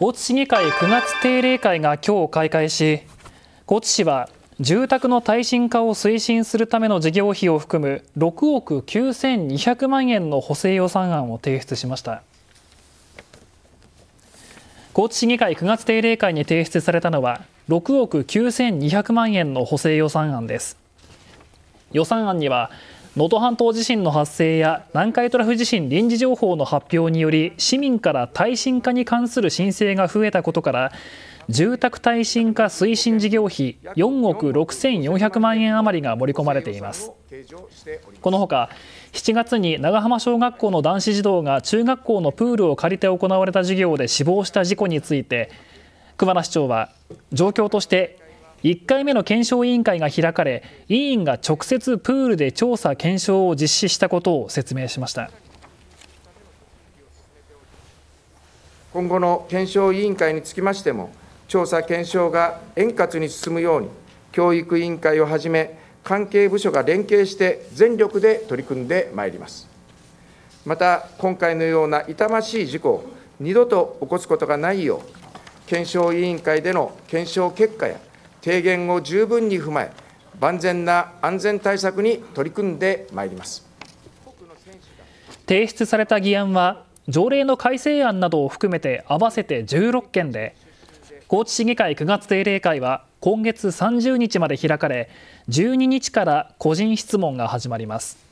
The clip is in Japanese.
高知市議会9月定例会が今日開会し高知市は住宅の耐震化を推進するための事業費を含む6億9200万円の補正予算案を提出しました高知市議会9月定例会に提出されたのは6億9200万円の補正予算案です予算案には能登半島地震の発生や南海トラフ地震臨時情報の発表により市民から耐震化に関する申請が増えたことから住宅耐震化推進事業費4億6400万円余りが盛り込まれていますこのほか7月に長浜小学校の男子児童が中学校のプールを借りて行われた授業で死亡した事故について熊田市長は状況として1回目の検証委員会が開かれ委員が直接プールで調査・検証を実施したことを説明しました今後の検証委員会につきましても調査・検証が円滑に進むように教育委員会をはじめ関係部署が連携して全力で取り組んでまいりますまた今回のような痛ましい事故を二度と起こすことがないよう検証委員会での検証結果や提言を十分に踏まえ、万全な安全対策に取り組んでまいります提出された議案は条例の改正案などを含めて合わせて16件で高知市議会9月定例会は今月30日まで開かれ12日から個人質問が始まります。